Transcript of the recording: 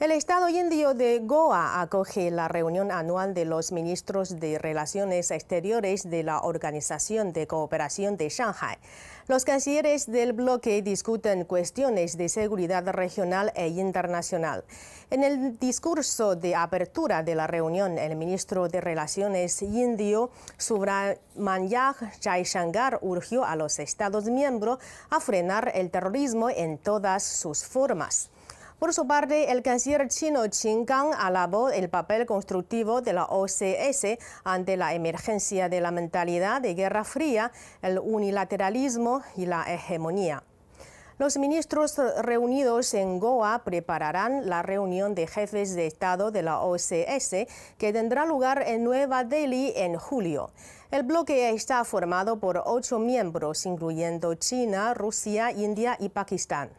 El Estado indio de Goa acoge la reunión anual de los ministros de Relaciones Exteriores de la Organización de Cooperación de Shanghai. Los cancilleres del bloque discuten cuestiones de seguridad regional e internacional. En el discurso de apertura de la reunión, el ministro de Relaciones indio, Subramanyaj Jaishankar, urgió a los Estados miembros a frenar el terrorismo en todas sus formas. Por su parte, el canciller chino Qin Gang alabó el papel constructivo de la OCS ante la emergencia de la mentalidad de Guerra Fría, el unilateralismo y la hegemonía. Los ministros reunidos en Goa prepararán la reunión de jefes de Estado de la OCS que tendrá lugar en Nueva Delhi en julio. El bloque está formado por ocho miembros, incluyendo China, Rusia, India y Pakistán.